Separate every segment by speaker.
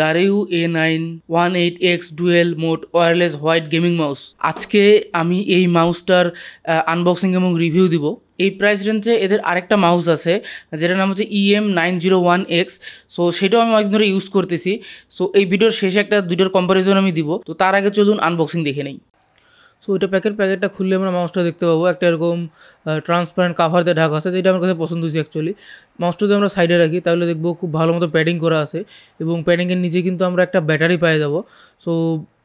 Speaker 1: দারিউ A nine one eight X dual mode wireless white gaming mouse আজকে আমি এই মাউসটার unboxing এবং রিভিউ দিব এই প্রাইস রেঞ্জে এদের আরেকটা মাউস আছে যেটার নাম হচ্ছে EM nine zero one X so সেটাও আমি অনেকদিন ধরে ইউজ করতেছি সো এই ভিডিওর শেষে একটা দুটোর কম্পারিজন আমি দিব তো তার আগে চলুন আনবক্সিং দেখে নেই সো ওইটা প্যাকেট প্যাকেটটা খুললে আমরা মাউসটা দেখতে পাবো একটা এরকম ট্রান্সপারেন্ট কাভার দিয়ে ঢাকা আছে যেটা আমার কাছে পছন্দ হয়েছে অ্যাকচুয়ালি মাউসটা যদি আমরা সাইডে রাখি তাহলে দেখবো খুব ভালো মতো প্যাডিং করা আছে এবং প্যাডিংয়ের নিচে কিন্তু আমরা একটা ব্যাটারি পেয়ে যাবো সো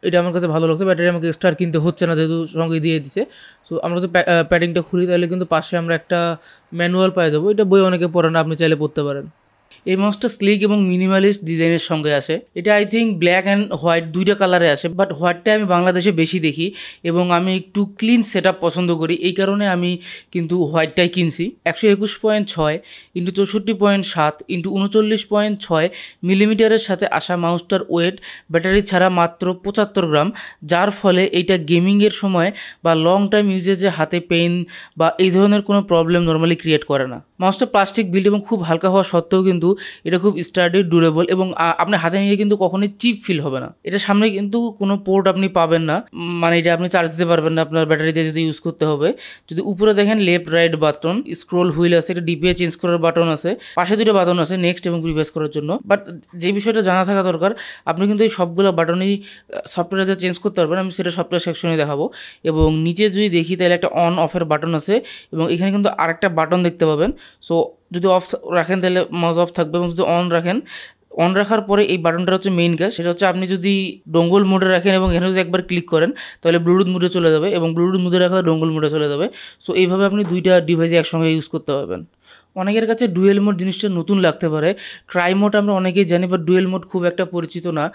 Speaker 1: এটা আমার কাছে ভালো লাগছে ব্যাটারি আমাকে এক্সট্রা কিনতে হচ্ছে না যেহেতু সঙ্গে দিয়ে দিছে সো আমরা যদি প্যাডিংটা খুলি তাহলে কিন্তু পাশে আমরা একটা ম্যানুয়াল পেয়ে যাবো এটা বই অনেকে পড়ে না আপনি চাইলে পড়তে পারেন এই মাউসটা স্লিক এবং মিনিমালিস্ট ডিজাইনের সঙ্গে আসে এটা I think black and white দুইটা কালারে আসে বাট হোয়াইটটা আমি বাংলাদেশে বেশি দেখি এবং আমি একটু ক্লিন সেট পছন্দ করি এই কারণে আমি কিন্তু হোয়াইটটাই কিনছি একশো একুশ পয়েন্ট ছয় ইন্টু চৌষট্টি পয়েন্ট সাত ইন্টু উনচল্লিশ পয়েন্ট ছয় মিলিমিটারের সাথে আসা মাউসটার ওয়েট ব্যাটারি ছাড়া মাত্র পঁচাত্তর গ্রাম যার ফলে এইটা গেমিংয়ের সময় বা লং টাইম ইউজেজে হাতে পেন বা এই ধরনের কোনো প্রবলেম নর্মালি ক্রিয়েট করে না মাউসটা প্লাস্টিক বিল্ড এবং খুব হালকা হওয়া সত্ত্বেও কিন্তু এটা খুব স্টাডি ডুরেবল এবং আপনার হাতে নিয়ে কিন্তু কখনোই চিপ ফিল হবে না এটা সামনে কিন্তু কোনো পোর্ট আপনি পাবেন না মানে এটা আপনি চার্জ দিতে পারবেন না আপনার ব্যাটারি দিয়ে যদি ইউজ করতে হবে যদি উপরে দেখেন left right button scroll wheel আছে এটা ডিপিএ চেঞ্জ করার বাটন আছে পাশে দুটো বাটন আছে নেক্সট এবং প্রিভিয়াস করার জন্য বাট যে বিষয়টা জানা থাকা দরকার আপনি কিন্তু এই সবগুলো বাটনই সফটওয়্যার যা চেঞ্জ করতে পারবেন আমি সেটা সফটওয়্যার সেকশনে দেখাবো এবং নিচে যদি দেখি তাহলে একটা অন অফের বাটন আছে এবং এখানে কিন্তু আরেকটা বাটন দেখতে পাবেন সো যদি অফ রাখেন তাহলে মাউস অফ থাকবে এবং যদি অন রাখেন অন রাখার পরে এই বাটনটা হচ্ছে মেইন গ্যাস সেটা হচ্ছে আপনি যদি ডঙ্গল মোডে রাখেন এবং এখানে যদি একবার ক্লিক করেন তাহলে ব্লুটুথ মোডে চলে যাবে এবং ব্লুটুথ মোডে রাখা ডঙ্গল মোডে চলে যাবে সো এইভাবে আপনি দুইটা ডিভাইসে একসঙ্গে ইউজ করতে পারবেন অনেকের কাছে ডুয়েল মোড জিনিসটা নতুন লাগতে পারে ট্রাই মোড আমরা অনেকেই জানি বা ডুয়েল মোড খুব একটা পরিচিত না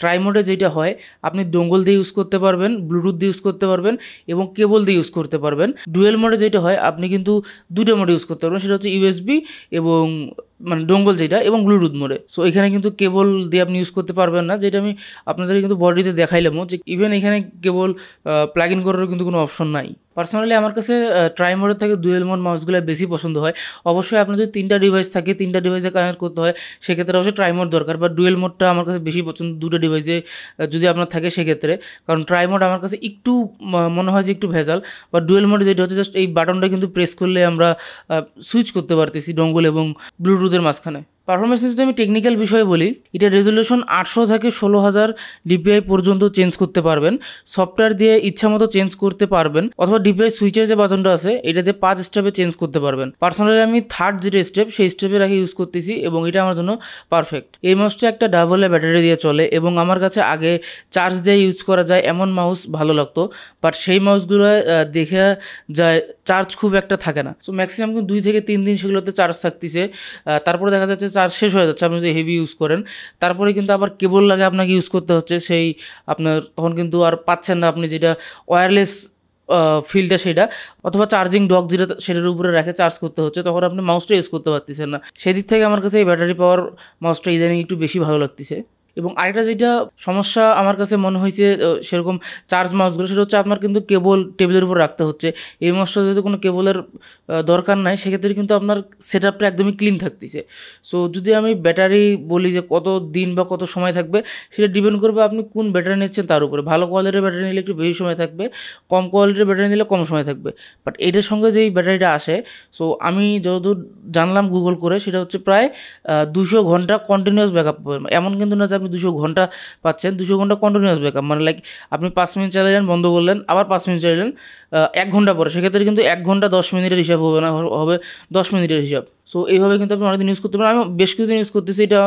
Speaker 1: ট্রাই মোডে যেটা হয় আপনি ডোঙ্গল দিয়ে ইউজ করতে পারবেন ব্লুটুথ দিয়ে ইউজ করতে পারবেন এবং কেবল দিয়ে ইউজ করতে পারবেন ডুয়েল মোডে যেটা হয় আপনি কিন্তু দুটো মোডে ইউজ করতে পারবেন সেটা হচ্ছে ইউএসবি এবং মানে ডোঙ্গল যেটা এবং ব্লুটুথ মোডে সো এখানে কিন্তু কেবল দিয়ে আপনি ইউজ করতে পারবেন না যেটা আমি আপনাদের কিন্তু বডিতে দেখাইলাম যে ইভেন এখানে কেবল প্লাগ ইন করারও কিন্তু কোনো অপশন নাই পার্সোনালি আমার কাছে ট্রাই মোডের থেকে ডুয়েল মোড মাউসগুলো বেশি পছন্দ হয় অবশ্যই আপনার যদি তিনটা ডিভাইস থাকে তিনটা ডিভাইসে কানেক্ট করতে হয় সেক্ষেত্রে অবশ্যই ট্রাই মোড দরকার বা ডুয়েল মোডটা আমার কাছে বেশি পছন্দ দুটো ডিভাইসে যদি আপনার থাকে সেক্ষেত্রে কারণ ট্রাই মোড আমার কাছে একটু মনে হয় যে একটু ভেজাল বা ডুয়েল মোড যেটা হচ্ছে জাস্ট এই বাটনটা কিন্তু প্রেস করলে আমরা সুইচ করতে পারতেছি ডঙ্গল এবং ব্লুটুথ দুধের মাঝখানে পারফরমেন্স যদি আমি টেকনিক্যাল বিষয়ে বলি এটা রেজলিউশন আটশো থেকে ষোলো হাজার ডিপিআই পর্যন্ত চেঞ্জ করতে পারবেন সফটওয়্যার দিয়ে ইচ্ছা মতো চেঞ্জ করতে পারবেন অথবা ডিপিআই সুইচের যে বাটনটা আছে এটা দিয়ে পাঁচ স্টেপে চেঞ্জ করতে পারবেন পার্সোনালি আমি থার্ড যেটা স্টেপ সেই স্টেপে রাখি ইউজ করতেছি এবং এটা আমার জন্য পারফেক্ট এই মাউসটা একটা ডাবল এ ব্যাটারি দিয়ে চলে এবং আমার কাছে আগে চার্জ দিয়ে ইউজ করা যায় এমন মাউস ভালো লাগতো বাট সেই মাউসগুলো দেখে যায় চার্জ খুব একটা থাকে না সো ম্যাক্সিমাম দুই থেকে তিন দিন সেগুলোতে চার্জ থাকতেছে তারপরে দেখা যাচ্ছে চার্জ শেষ হয়ে যাচ্ছে আপনি যদি হেভি ইউজ করেন তারপরে কিন্তু আবার কেবল লাগে আপনাকে ইউজ করতে হচ্ছে সেই আপনার তখন কিন্তু আর পাচ্ছেন না আপনি যেটা ওয়্যারলেস ফিল্ডটা সেটা অথবা চার্জিং ডক যেটা সেটার উপরে রেখে চার্জ করতে হচ্ছে তখন আপনি মাউসটা ইউজ করতে পারতেছেন না সেদিক থেকে আমার কাছে এই ব্যাটারি পাওয়ার মাউসটা ইদানিং একটু বেশি ভালো লাগতেছে এবং আরেকটা যেটা সমস্যা আমার কাছে মনে হয়েছে সেরকম চার্জ মাউসগুলো সেটা হচ্ছে আপনার কিন্তু কেবল টেবিলের উপর রাখতে হচ্ছে এই মাউসটা যদি কোনো কেবলের দরকার নাই সেক্ষেত্রে কিন্তু আপনার সেট আপটা একদমই ক্লিন থাকতেছে সো যদি আমি ব্যাটারি বলি যে কত দিন বা কত সময় থাকবে সেটা ডিপেন্ড করবে আপনি কোন ব্যাটারি নিচ্ছেন তার উপরে ভালো কোয়ালিটির ব্যাটারি নিলে একটু বেশি সময় থাকবে কম কোয়ালিটির ব্যাটারি নিলে কম সময় থাকবে বাট এটার সঙ্গে যেই ব্যাটারিটা আসে সো আমি যতদূর জানলাম গুগল করে সেটা হচ্ছে প্রায় দুশো ঘন্টা কন্টিনিউয়াস ব্যাকআপ এমন কিন্তু না যে আপনি দুশো ঘন্টা পাচ্ছেন দুশো ঘন্টা কন্টিনিউয়াস ব্যাকআপ মানে লাইক আপনি পাঁচ মিনিট চালালেন বন্ধ করলেন আবার পাঁচ মিনিট চালালেন এক ঘন্টা পরে সেক্ষেত্রে কিন্তু এক ঘন্টা দশ মিনিটের হিসাব হবে না হবে দশ মিনিটের হিসাব সো এইভাবে কিন্তু আপনি অনেকদিন ইউজ করতে পারেন আমি বেশ কিছুদিন ইউজ করতেছি এটা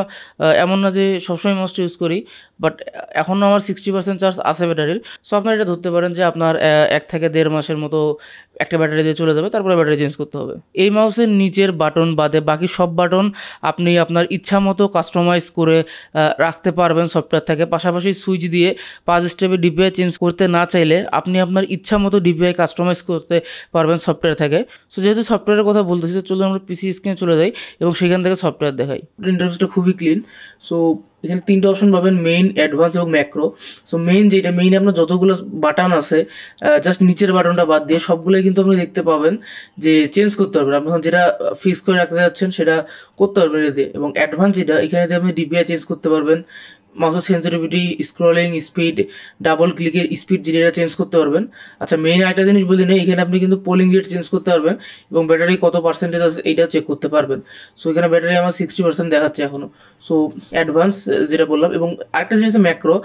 Speaker 1: এমন না যে সবসময় মোস্ট ইউজ করি বাট এখন আমার সিক্সটি পার্সেন্ট চার্জ আছে ব্যাটারির সো আপনার এটা ধরতে পারেন যে আপনার এক থেকে দেড় মাসের মতো একটা ব্যাটারি দিয়ে চলে যাবে তারপরে ব্যাটারি চেঞ্জ করতে হবে এই মাউসের নিচের বাটন বাদে বাকি সব বাটন আপনি আপনার ইচ্ছা মতো কাস্টমাইজ করে রাখতে পারবেন সফটওয়্যার থেকে পাশাপাশি সুইচ দিয়ে পাঁচ স্টেপে ডিপিআই চেঞ্জ করতে না চাইলে আপনি আপনার ইচ্ছা মতো ডিপিআই কাস্টমাইজ করতে পারবেন সফটওয়্যার থেকে সো যেহেতু সফটওয়্যারের কথা বলতেছি চলুন আমরা পিসি স্ক্রিন সেকশনে চলে যাই এবং সেখান থেকে সফটওয়্যার দেখাই ইন্টারফেসটা খুবই ক্লিন সো এখানে তিনটে অপশন পাবেন মেইন অ্যাডভান্স এবং ম্যাক্রো সো মেইন যেটা মেইন আপনার যতগুলো বাটন আছে জাস্ট নিচের বাটনটা বাদ দিয়ে সবগুলোই কিন্তু আপনি দেখতে পাবেন যে চেঞ্জ করতে পারবেন আপনি যেটা ফিক্স করে রাখতে যাচ্ছেন সেটা করতে পারবেন এতে এবং অ্যাডভান্স যেটা এখানে আপনি ডিপিআই চেঞ্জ করতে পারবেন মাউসের সেন্সিটিভিটি স্ক্রলিং স্পিড ডাবল ক্লিকের স্পিড এটা চেঞ্জ করতে পারবেন আচ্ছা মেইন একটা জিনিস বলি নেই এখানে আপনি কিন্তু পোলিং রেট চেঞ্জ করতে পারবেন এবং ব্যাটারি কত পার্সেন্টেজ আছে এইটা চেক করতে পারবেন সো এখানে ব্যাটারি আমার সিক্সটি পার্সেন্ট দেখাচ্ছে এখনও সো অ্যাডভান্স যেটা বললাম এবং আরেকটা জিনিস ম্যাক্রো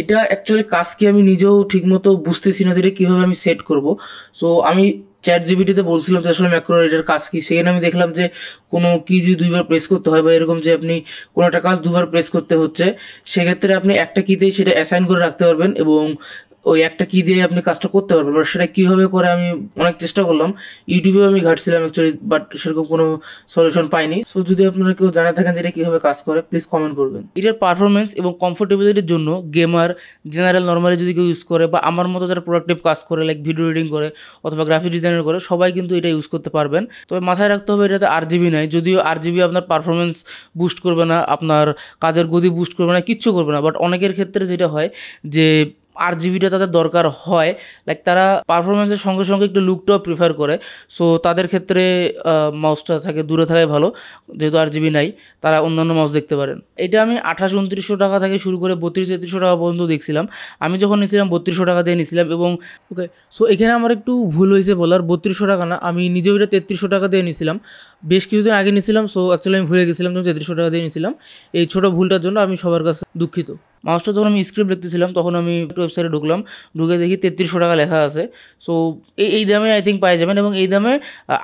Speaker 1: এটা অ্যাকচুয়ালি কাজকে আমি নিজেও ঠিকমতো বুঝতেছি না যেটা কীভাবে আমি সেট করব সো আমি চ্যাট জিবিটিতে বলছিলাম যে আসলে ম্যাক্রো রাইটার কাজ কী সেখানে আমি দেখলাম যে কোনো কি যদি দুইবার প্রেস করতে হয় বা এরকম যে আপনি কোনো একটা কাজ দুবার প্রেস করতে হচ্ছে সেক্ষেত্রে আপনি একটা কীতেই সেটা অ্যাসাইন করে রাখতে পারবেন এবং ওই একটা কী দিয়ে আপনি কাজটা করতে পারবেন বা সেটা কীভাবে করে আমি অনেক চেষ্টা করলাম ইউটিউবেও আমি ঘাটছিলাম অ্যাকচুয়ালি বাট সেরকম কোনো সলিউশন পাইনি সো যদি আপনারা কেউ জানা থাকেন যে এটা কীভাবে কাজ করে প্লিজ কমেন্ট করবেন এটার পারফরমেন্স এবং কমফোর্টেবিলিটির জন্য গেমার জেনারেল নর্মালি যদি কেউ ইউজ করে বা আমার মতো যারা প্রোডাক্টিভ কাজ করে লাইক ভিডিও এডিটিং করে অথবা গ্রাফিক ডিজাইনার করে সবাই কিন্তু এটা ইউজ করতে পারবেন তবে মাথায় রাখতে হবে এটাতে আর জিবি নাই যদিও আর জিবি আপনার পারফরমেন্স বুস্ট করবে না আপনার কাজের গতি বুস্ট করবে না কিচ্ছু করবে না বাট অনেকের ক্ষেত্রে যেটা হয় যে আর জিবিটা তাদের দরকার হয় লাইক তারা পারফরমেন্সের সঙ্গে সঙ্গে একটু লুকটাও প্রিফার করে সো তাদের ক্ষেত্রে মাউসটা থাকে দূরে থাকাই ভালো যেহেতু আর জিবি নাই তারা অন্যান্য মাউস দেখতে পারেন এটা আমি আঠাশ উনত্রিশশো টাকা থেকে শুরু করে বত্রিশ তেত্রিশশো টাকা পর্যন্ত দেখছিলাম আমি যখন নিয়েছিলাম বত্রিশশো টাকা দিয়ে নিয়েছিলাম এবং ওকে সো এখানে আমার একটু ভুল হয়েছে বলার বত্রিশশো টাকা না আমি নিজেও এটা তেত্রিশশো টাকা দিয়ে নিয়েছিলাম বেশ কিছুদিন আগে নিয়েছিলাম সো অ্যাকচুয়ালি আমি ভুলে গেছিলাম তেত্রিশশো টাকা দিয়ে নিয়েছিলাম এই ছোটো ভুলটার জন্য আমি সবার কাছে দুঃখিত মাস্টার যখন আমি স্ক্রিপ্ট দেখতেছিলাম তখন আমি ওয়েবসাইটে ঢুকলাম ঢুকে দেখি তেত্রিশশো টাকা লেখা আছে সো এই এই দামে আই থিঙ্ক পাই যাবেন এবং এই দামে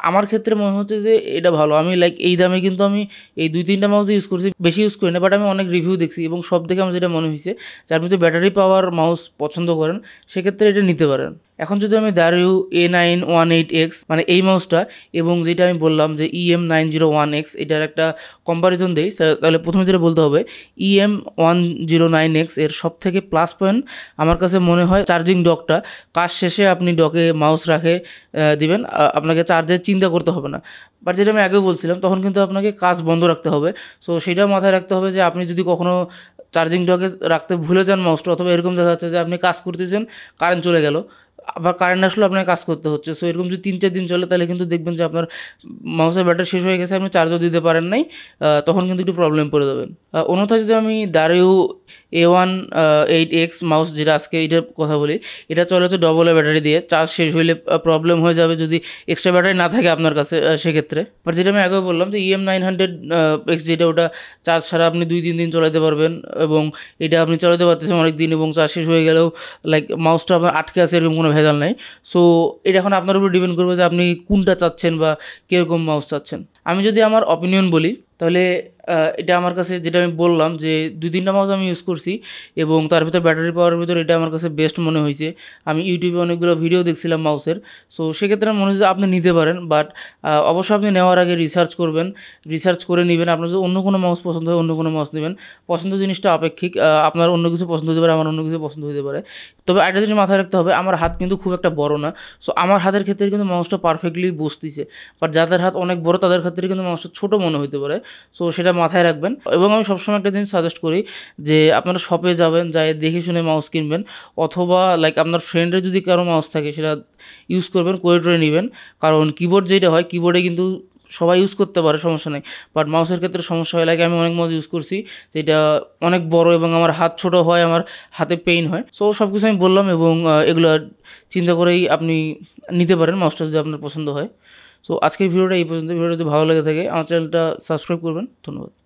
Speaker 1: আমার ক্ষেত্রে মনে হচ্ছে যে এটা ভালো আমি লাইক এই দামে কিন্তু আমি এই দুই তিনটা মাউস ইউজ করছি বেশি ইউজ করি না বাট আমি অনেক রিভিউ দেখছি এবং সব দেখে আমার যেটা মনে হয়েছে যে আপনি যদি ব্যাটারি পাওয়ার মাউস পছন্দ করেন সেক্ষেত্রে এটা নিতে পারেন এখন যদি আমি Dareu A nine one eight X মানে এই মাউসটা এবং যেটা আমি বললাম যে EM nine zero one X এটার একটা কম্পারিজন দিই তাহলে প্রথমে যেটা বলতে হবে EM one zero nine nine X এর সব থেকে প্লাস পয়েন্ট আমার কাছে মনে হয় চার্জিং ডকটা কাজ শেষে আপনি ডকে মাউস রাখে দিবেন আপনাকে চার্জের চিন্তা করতে হবে না বাট যেটা আমি আগেও বলছিলাম তখন কিন্তু আপনাকে কাজ বন্ধ রাখতে হবে সো সেটা মাথায় রাখতে হবে যে আপনি যদি কখনও চার্জিং ডকে রাখতে ভুলে যান মাউসটা অথবা এরকম দেখা যাচ্ছে যে আপনি কাজ করতেছেন কারেন্ট চলে গেল আবার কারেন্ট আসলে আপনাকে কাজ করতে হচ্ছে সো এরকম যদি তিন চার দিন চলে তাহলে কিন্তু দেখবেন যে আপনার মাউসের ব্যাটারি শেষ হয়ে গেছে আপনি চার্জও দিতে পারেন নাই তখন কিন্তু একটু প্রবলেম পড়ে দেবেন অন্যথায় যদি আমি দাঁড়িয়েও A one eight X mouse যেটা আজকে এটা কথা বলি এটা চলে হচ্ছে ডবল এ ব্যাটারি দিয়ে চার্জ শেষ হইলে প্রবলেম হয়ে যাবে যদি এক্সট্রা ব্যাটারি না থাকে আপনার কাছে সেক্ষেত্রে বাট যেটা আমি আগেও বললাম যে ইএম নাইন হান্ড্রেড এক্স যেটা ওটা চার্জ ছাড়া আপনি দুই তিন দিন চলাতে পারবেন এবং এটা আপনি চলাতে পারতেছেন অনেক দিন এবং চার্জ শেষ হয়ে গেলেও লাইক মাউসটা আপনার আটকে আছে এরকম কোনো ভেজাল নাই সো এটা এখন আপনার উপর ডিপেন্ড করবে যে আপনি কোনটা চাচ্ছেন বা কীরকম মাউস চাচ্ছেন আমি যদি আমার অপিনিয়ন বলি তাহলে এটা আমার কাছে যেটা আমি বললাম যে দুই তিনটা মাউস আমি ইউজ করছি এবং তার ভিতর ব্যাটারি পাওয়ার ভিতরে এটা আমার কাছে বেস্ট মনে হয়েছে আমি ইউটিউবে অনেকগুলো ভিডিও দেখছিলাম মাউসের সো সেক্ষেত্রে মনে হচ্ছে আপনি নিতে পারেন বাট অবশ্যই আপনি নেওয়ার আগে রিসার্চ করবেন রিসার্চ করে নেবেন আপনার যদি অন্য কোনো মাউস পছন্দ হয় অন্য কোনো মাউস নেবেন পছন্দ জিনিসটা আপেক্ষিক আপনার অন্য কিছু পছন্দ হতে পারে আমার অন্য কিছু পছন্দ হতে পারে তবে একটা জিনিস মাথায় রাখতে হবে আমার হাত কিন্তু খুব একটা বড় না সো আমার হাতের ক্ষেত্রে কিন্তু মাউসটা পারফেক্টলি বসতেছে বাট যাদের হাত অনেক বড় তাদের ক্ষেত্রে ক্ষেত্রে কিন্তু মানুষের ছোটো মনে হতে পারে সো সেটা মাথায় রাখবেন এবং আমি সবসময় একটা জিনিস সাজেস্ট করি যে আপনারা শপে যাবেন যাই দেখে শুনে মাউস কিনবেন অথবা লাইক আপনার ফ্রেন্ডের যদি কারো মাউস থাকে সেটা ইউজ করবেন করে নেবেন কারণ কিবোর্ড যেটা হয় কিবোর্ডে কিন্তু সবাই ইউজ করতে পারে সমস্যা নেই বাট মাউসের ক্ষেত্রে সমস্যা হয় লাগে আমি অনেক মাউস ইউজ করছি যেটা অনেক বড় এবং আমার হাত ছোট হয় আমার হাতে পেইন হয় সো সব কিছু আমি বললাম এবং এগুলো চিন্তা করেই আপনি নিতে পারেন মাউসটা যদি আপনার পছন্দ হয় সো আজকের ভিডিওটা এই পর্যন্ত ভিডিও যদি ভালো লেগে থাকে আমার চ্যানেলটা সাবস্ক্রাইব করবেন ধন্যবাদ